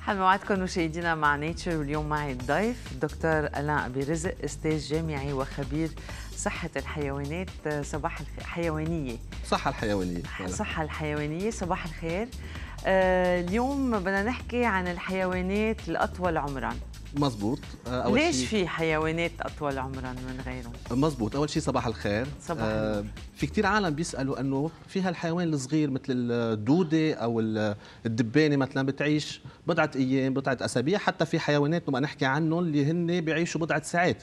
حل موعدكم مشاهدينا مع نيتشر واليوم معي الضيف دكتور الاء ابي رزق استاذ جامعي وخبير صحة الحيوانات صباح الحيوانية صحة الحيوانية صحة الحيوانية صباح الخير آه، اليوم بدنا نحكي عن الحيوانات الأطول عمراً مزبوط آه، اول ليش شي... في حيوانات اطول عمرا من غيرهم مزبوط اول شيء صباح الخير صباح آه في كثير عالم بيسالوا انه في هالحيوان الصغير مثل الدوده او الدبانه مثلا بتعيش بضعه ايام بضعه اسابيع حتى في حيوانات ما نحكي عنهم اللي هن بيعيشوا بضعه ساعات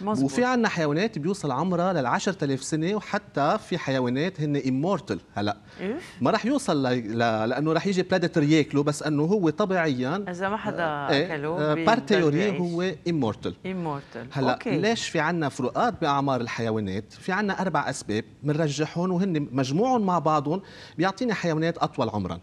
مزبوط. وفي عندنا حيوانات بيوصل عمرها لل 10000 سنه وحتى في حيوانات هن امورتال هلا إيه؟ ما راح يوصل ل... ل... لانه راح يجي بريدتور ياكله بس انه هو طبيعيا اذا ما حدا آه، إيه، اكله آه، بار تيوري هو امورتال امورتال هلا أوكي. ليش في عندنا فروقات باعمار الحيوانات في عندنا اربع اسباب بنرجحهم وهن مجموعهم مع بعضهم بيعطينا حيوانات اطول عمرا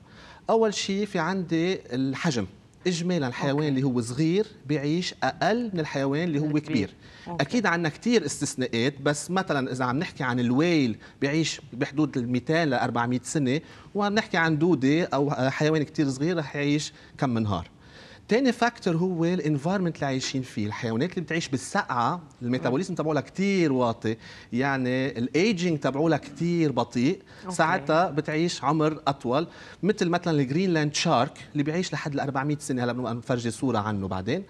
اول شيء في عندي الحجم اجمالا الحيوان أوكي. اللي هو صغير بيعيش اقل من الحيوان اللي هو كبير, كبير. أوكي. اكيد عندنا كثير استثناءات بس مثلا اذا عم نحكي عن الويل بيعيش بحدود ال 200 ل 400 سنه وعم نحكي عن دوده او حيوان كثير صغير رح يعيش كم نهار تاني فاكتور هو الانفايرمنت اللي عايشين فيه الحيوانات اللي بتعيش بالسقعه الميتابوليزم تبعولها كثير واطي يعني الايجينج تبعولها كثير بطيء ساعتها بتعيش عمر اطول مثل مثلا الجرينلاند شارك اللي بيعيش لحد ال 400 سنه هلا بنفرجي صوره عنه بعدين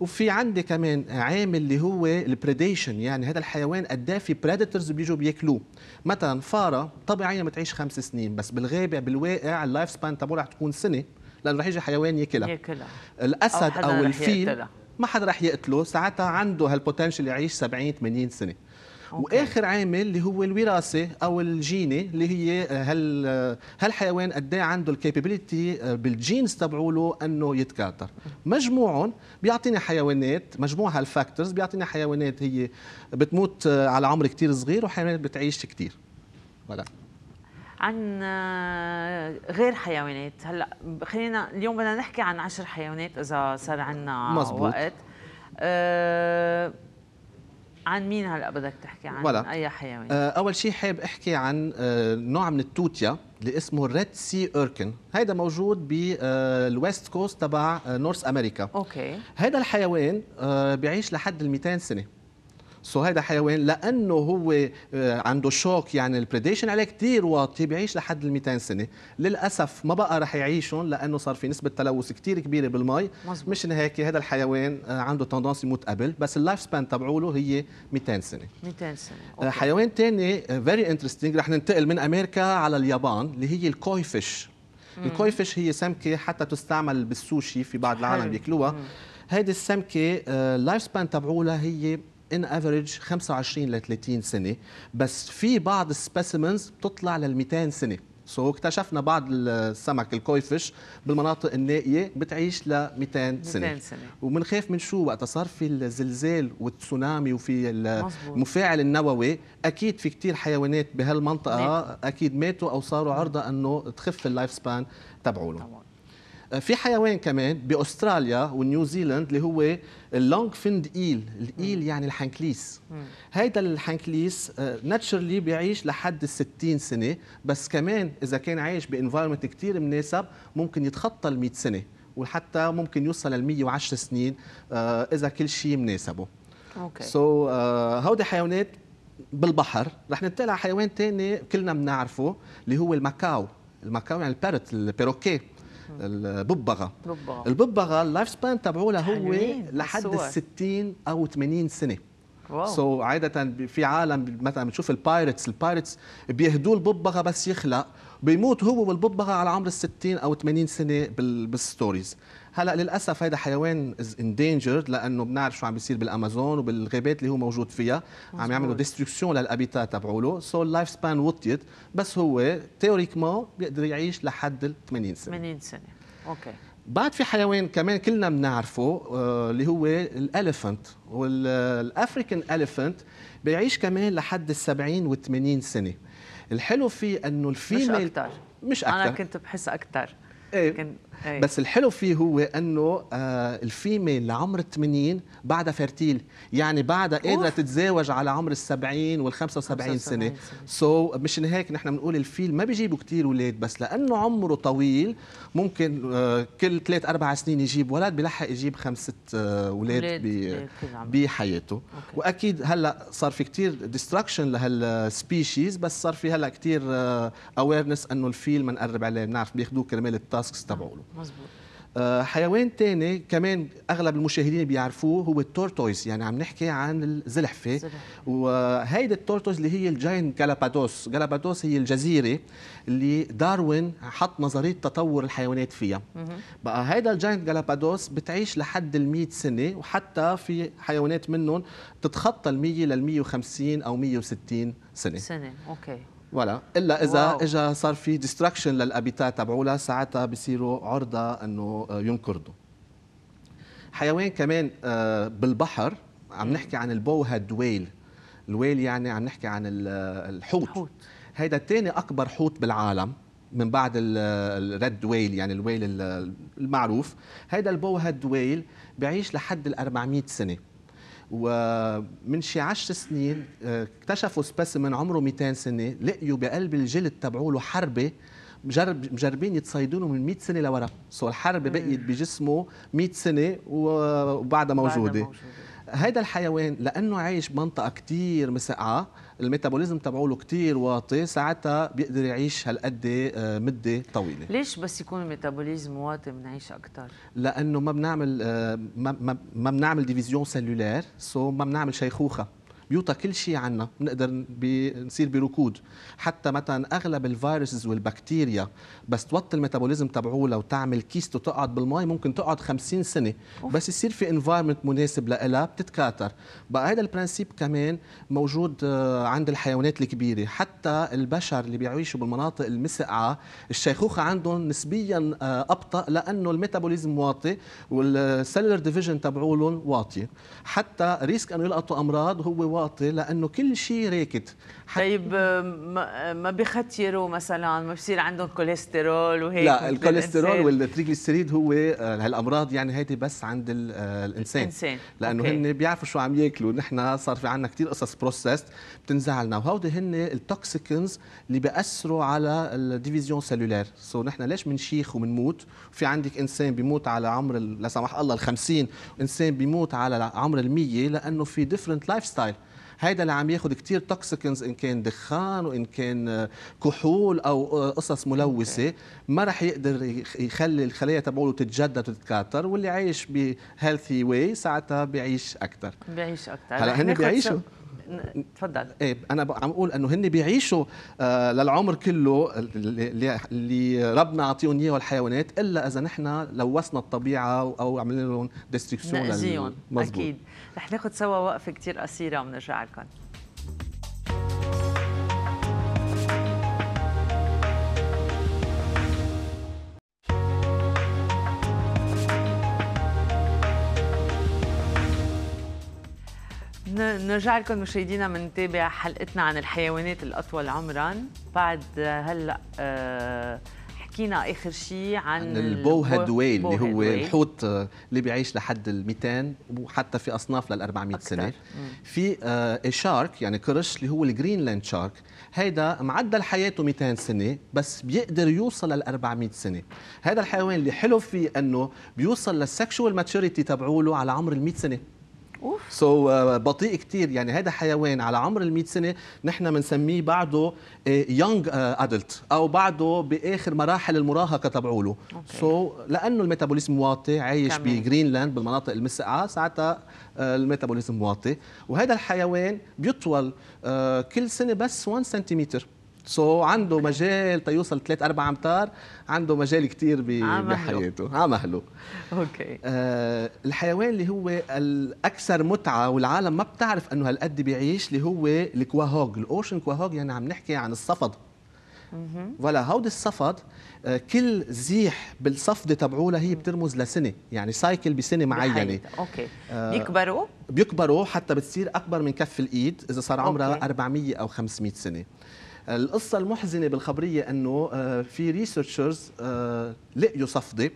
وفي عندي كمان عامل اللي هو البريديشن يعني هذا الحيوان قد في بريدترز بيجوا بياكلوه مثلا فاره طبيعيا بتعيش خمس سنين بس بالغابه بالواقع اللايف سبان تبعولها تكون سنه لانه رح يجي حيوان ياكلها ياكلها الاسد او, أو الفيل يقتلها. ما حدا رح يقتله ساعتها عنده هالبوتنشل يعيش 70 80 سنه أوكي. واخر عامل اللي هو الوراثه او الجيني اللي هي هال هالحيوان قد ايه عنده الكابابيلتي آه، بالجينز تبعوله انه يتكاثر مجموعهم بيعطيني حيوانات مجموع هالفاكتورز بيعطيني حيوانات هي بتموت آه، على عمر كثير صغير وحيوانات بتعيش كثير ولا عن آه، غير حيوانات هلا خلينا اليوم بدنا نحكي عن عشر حيوانات اذا صار عندنا وقت أه عن مين هلا بدك تحكي عن ولا. اي حيوان أه اول شيء حابب احكي عن أه نوع من التوتيا اللي اسمه ريد سي ايركن هذا موجود بالويست آه، كوست تبع آه، نورث امريكا اوكي هذا الحيوان بيعيش لحد ال 200 سنه سو هذا حيوان لانه هو آه، عنده شوك يعني البريديشن عليه كثير واطي بيعيش لحد ال 200 سنه للاسف ما بقى رح يعيشهم لانه صار في نسبه تلوث كثير كبيره بالمي مزبوط. مشان هيك هذا الحيوان آه، عنده تندنس يموت قبل بس اللايف سبان تبعوله هي 200 سنه 200 سنه آه، أوكي. حيوان ثاني فيري انترستينج رح ننتقل من امريكا على اليابان اللي هي الكوي فيش الكوي فيش هي سمكه حتى تستعمل بالسوشي في بعض العالم بياكلوها هيدي السمكه اللايف سبان تبعولها هي ان افريج 25 ل 30 سنه بس في بعض السبيسيمنز بتطلع لل 200 سنه سو اكتشفنا بعض السمك الكوي فيش بالمناطق النائيه بتعيش ل 200 سنه 200 سنه وبنخاف من شو وقت صار في الزلزال والتسونامي وفي المفاعل النووي اكيد في كثير حيوانات بهالمنطقه اكيد ماتوا او صاروا عرضه انه تخف اللايف سبان تبعولهم آه، في حيوان كمان باستراليا ونيوزيلند اللي هو اللونج فيند ايل الايل يعني الحنكليس هيدا الحنكليس ناتشرلي آه، بيعيش لحد ال 60 سنه بس كمان اذا كان عايش بانفايرمنت كثير مناسب ممكن يتخطى ال 100 سنه وحتى ممكن يوصل ل 110 سنين آه، اذا كل شيء مناسبه اوكي سو هودي حيوانات بالبحر رح ننتقل على حيوان ثاني كلنا بنعرفه اللي هو المكاو المكاو يعني البارت البيروكيه الببغاء الببغاء اللايف سبان تبعولها هو لحد ال 60 او 80 سنه سو so, عادة في عالم مثلا بتشوف البايرتس البايرتس بيهدوا الببغاء بس يخلق بيموت هو والبطبخه على عمر ال 60 او 80 سنه بالستوريز هلا للاسف هذا حيوان از اندينجرد لانه بنعرف شو عم بيصير بالامازون وبالغابات اللي هو موجود فيها مزبوط. عم يعملوا ديستركسيون للابيتات تبعوله سو اللايف سبان وطيت بس هو تيوريكمون بيقدر يعيش لحد ال 80 سنه 80 سنه اوكي بعد في حيوان كمان كلنا بنعرفه آه، اللي هو الالفنت والافريكان الفنت بيعيش كمان لحد ال 70 و 80 سنه الحلو فيه انه الفيميل مش اكثر مش اكثر انا كنت بحس اكثر ايه أي. بس الحلو فيه هو انه آه الفيميل لعمر ال 80 بعدها فرتيل يعني بعدها قادره تتزاوج على عمر ال 70 وال 75 سنه سو so, مشان هيك نحن بنقول الفيل ما بيجيبوا كثير اولاد بس لانه عمره طويل ممكن آه كل ثلاث اربع سنين يجيب ولد بيلحق يجيب خمس ست اولاد بحياته واكيد هلا صار في كثير ديستركشن لهالسبيشيز بس صار في هلا كثير اويرنس آه، انه الفيل ما نقرب عليه بنعرف بياخذوه كرمال التاسكس تبعوله آه، حيوان تاني كمان اغلب المشاهدين بيعرفوه هو التورتويز يعني عم نحكي عن الزلحفه وهيدي التورتويز اللي هي الجاين جالابادوس جالابادوس هي الجزيره اللي داروين حط نظريه تطور الحيوانات فيها بقى هيدا الجاين جالابادوس بتعيش لحد ال سنه وحتى في حيوانات منهم تتخطى ال 100 لل 150 او 160 سنه سنه اوكي ولا الا اذا اجى صار في ديستراكشن للابيتا تبعولها ساعتها بصيروا عرضه انه آه، ينقرضوا حيوان كمان آه، بالبحر عم نحكي عن البو هيد ويل الويل يعني عم نحكي عن آه، الحوت, الحوت. هيدا ثاني اكبر حوت بالعالم من بعد الريد ويل يعني الويل المعروف هيدا البو هيد ويل بيعيش لحد ال 400 سنه ومن شي 10 سنين آه، اكتشفوا سبيسيمن عمره 200 سنه لقيوا بقلب الجلد تبعه له حربه مجرب مجربين يتصيدونه من 100 سنه لورا سو الحربه بقيت بجسمه 100 سنه وبعدها موجوده, هذا الحيوان لانه عايش بمنطقه كثير مسقعه الميتابوليزم له كثير واطي ساعتها بيقدر يعيش هالقد آه، مده طويله ليش بس يكون الميتابوليزم واطي بنعيش اكثر لانه ما بنعمل آه، ما بنعمل ديفيزيون سيلولير سو ما بنعمل شيخوخه بيوطى كل شيء عنا بنقدر نصير بركود حتى مثلا اغلب الفيروسز والبكتيريا بس توطي الميتابوليزم تبعولها وتعمل كيست تقعد بالماء ممكن تقعد 50 سنه بس يصير في انفايرمنت مناسب لها بتتكاثر بقى هذا البرنسيب كمان موجود آه، عند الحيوانات الكبيره حتى البشر اللي بيعيشوا بالمناطق المسقعه الشيخوخه عندهم نسبيا آه، ابطا لانه الميتابوليزم واطي والسلر ديفيجن تبعولهم واطيه حتى ريسك انه يلقطوا امراض هو واطي لانه كل شيء راكد طيب آه، ما آه، بخطروا مثلا ما بصير عندهم كوليسترول وهيك لا الكوليسترول والتريجليسيريد هو آه، هالامراض يعني هيدي بس عند الانسان الانسان لانه هن بيعرفوا شو عم ياكلوا نحن صار في عندنا كثير قصص بروسيست بتنزع لنا وهودي هن التوكسيكنز اللي بياثروا على الديفيزيون سيلولير سو نحن ليش بنشيخ وبنموت في عندك انسان بيموت على عمر لا سمح الله ال 50 انسان بيموت على عمر ال 100 لانه في ديفرنت لايف ستايل هذا اللي عم ياخذ كثير توكسيكنز ان كان دخان وان كان آه، كحول او آه، قصص ملوثه ما راح يقدر يخلي الخلايا تبعوله تتجدد وتتكاثر واللي عايش بهيلثي واي ساعتها بيعيش اكثر بيعيش اكثر هلا هن بيعيشوا تفضل ايه انا عم اقول انه هن بيعيشوا آه، للعمر كله اللي ربنا عطيهم اياه والحيوانات الا اذا نحن لوثنا الطبيعه او عملنا لهم ديستركسيون اكيد رح ناخذ سوا وقفه كثير قصيره ونرجع لكم نرجع لكم مشاهدينا منتابع حلقتنا عن الحيوانات الاطول عمرا بعد هلا آه، حكينا اخر شيء عن, عن البوهد ويل اللي هو ويل. الحوت آه، اللي بيعيش لحد ال 200 وحتى في اصناف لل 400 أكثر. سنه في شارك آه، يعني قرش اللي هو الجرينلاند شارك هيدا معدل حياته 200 سنه بس بيقدر يوصل لل 400 سنه هذا الحيوان اللي حلو فيه انه بيوصل للسكشوال ماتشوريتي تبعوله على عمر ال 100 سنه سو so, uh, بطيء كثير يعني هذا حيوان على عمر ال سنه نحن بنسميه بعده يونج آه، ادلت آه، او بعده باخر مراحل المراهقه تبعوله سو so, لانه الميتابوليزم واطي عايش بجرينلاند بالمناطق المسقعه ساعتها الميتابوليزم واطي وهذا الحيوان بيطول كل سنه بس 1 سنتيمتر سو so, عنده مجال تيوصل 3 4 امتار عنده مجال كثير بحياته عمهله اوكي آه الحيوان اللي هو الاكثر متعه والعالم ما بتعرف انه هالقد بيعيش اللي هو الكواهوج الاوشن كواهوج يعني عم نحكي عن الصفد ولا هودي الصفد آه كل زيح بالصفده تبعولها هي بترمز لسنه يعني سايكل بسنه معينه اوكي آه بيكبروا بيكبروا حتى بتصير اكبر من كف الايد اذا صار عمرها 400 او 500 سنه القصه المحزنه بالخبريه انه آه، في ريسيرشرز آه، لقيوا صفده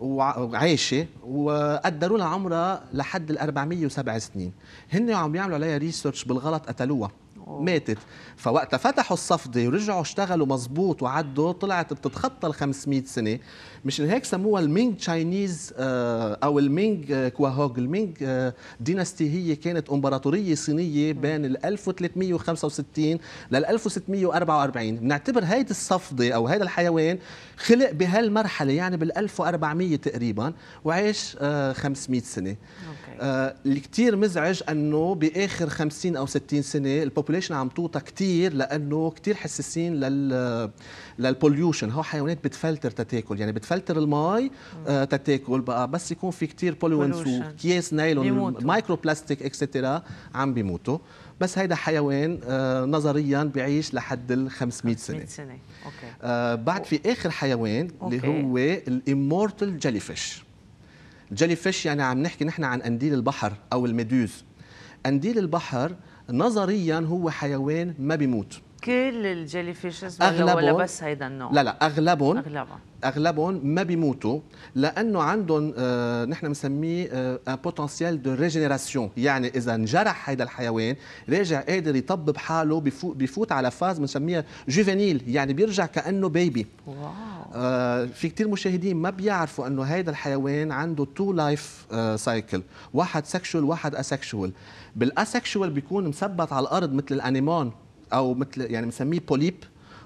وعايشه وقدروا لها عمرها لحد ال 407 سنين هن عم يعملوا عليها ريسيرش بالغلط قتلوها ماتت فوقتها فتحوا الصفدة ورجعوا اشتغلوا مظبوط وعدوا طلعت بتتخطى ال 500 سنة مشان هيك سموها المينج تشاينيز آه، أو المينج آه، كواهوغ المينج آه، ديناستي هي كانت إمبراطورية صينية بين ال 1365 لل 1644 بنعتبر هيدي الصفدة أو هيدا الحيوان خلق بهالمرحلة يعني بال 1400 تقريبا وعاش 500 سنة أوكي. اللي كثير مزعج أنه بآخر 50 أو 60 سنة البوبوليشن البوبوليشن عم توطى كثير لانه كثير حساسين لل للبوليوشن هو حيوانات بتفلتر تتاكل يعني بتفلتر المي آه، تتاكل بقى بس يكون في كثير بولونس وكياس نايلون مايكرو بلاستيك اكسترا عم بيموتوا بس هيدا حيوان آه، نظريا بيعيش لحد ال 500 سنه 500 سنه اوكي آه بعد في اخر حيوان اللي هو الامورتال الجيلي فيش يعني عم نحكي نحن عن قنديل البحر او الميدوز قنديل البحر نظريا هو حيوان ما بيموت كل الجيلي فيشز ولا, ولا بس هيدا النوع؟ لا لا اغلبهم اغلبهم اغلبهم ما بيموتوا لانه عندهم آه نحن بنسميه آه بوتنسيال دو ريجينيراسيون يعني اذا انجرح هيدا الحيوان راجع قادر يطبب حاله بفوت, بفوت على فاز بنسميها جوفينيل يعني بيرجع كانه بيبي واو. آه في كثير مشاهدين ما بيعرفوا انه هيدا الحيوان عنده تو لايف سايكل واحد سكشوال واحد اسكشوال بالاسكشوال بيكون مثبت على الارض مثل الانيمون او مثل يعني بنسميه بوليب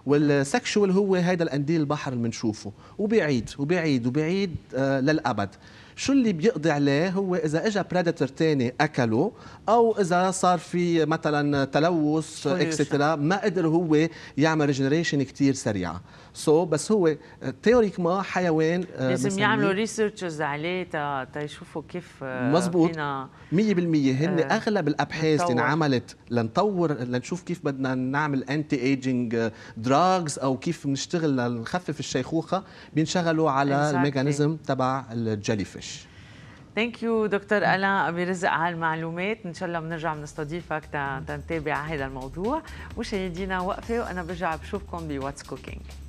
والسكشوال هو هذا القنديل البحر اللي بنشوفه وبيعيد وبيعيد وبيعيد آه، للابد شو اللي بيقضي عليه هو اذا اجى بريدتور ثاني اكله او اذا صار في مثلا تلوث اكسترا ما قدر هو يعمل ريجنريشن كثير سريعه سو so, بس هو تيوريك ما حيوان آه، لازم يعملوا ريسيرشز عليه تيشوفوا كيف آه، مزبوط 100% هن آه، اغلب الابحاث اللي انعملت لنطور لنشوف كيف بدنا نعمل انتي ايجينج دراجز او كيف بنشتغل لنخفف الشيخوخه بينشغلوا على exactly. الميكانيزم تبع الجيلي فيش ثانك يو دكتور الا ابي رزق على المعلومات ان شاء الله بنرجع بنستضيفك تنتابع هذا الموضوع مشاهدينا وقفه وانا برجع بشوفكم بواتس كوكينج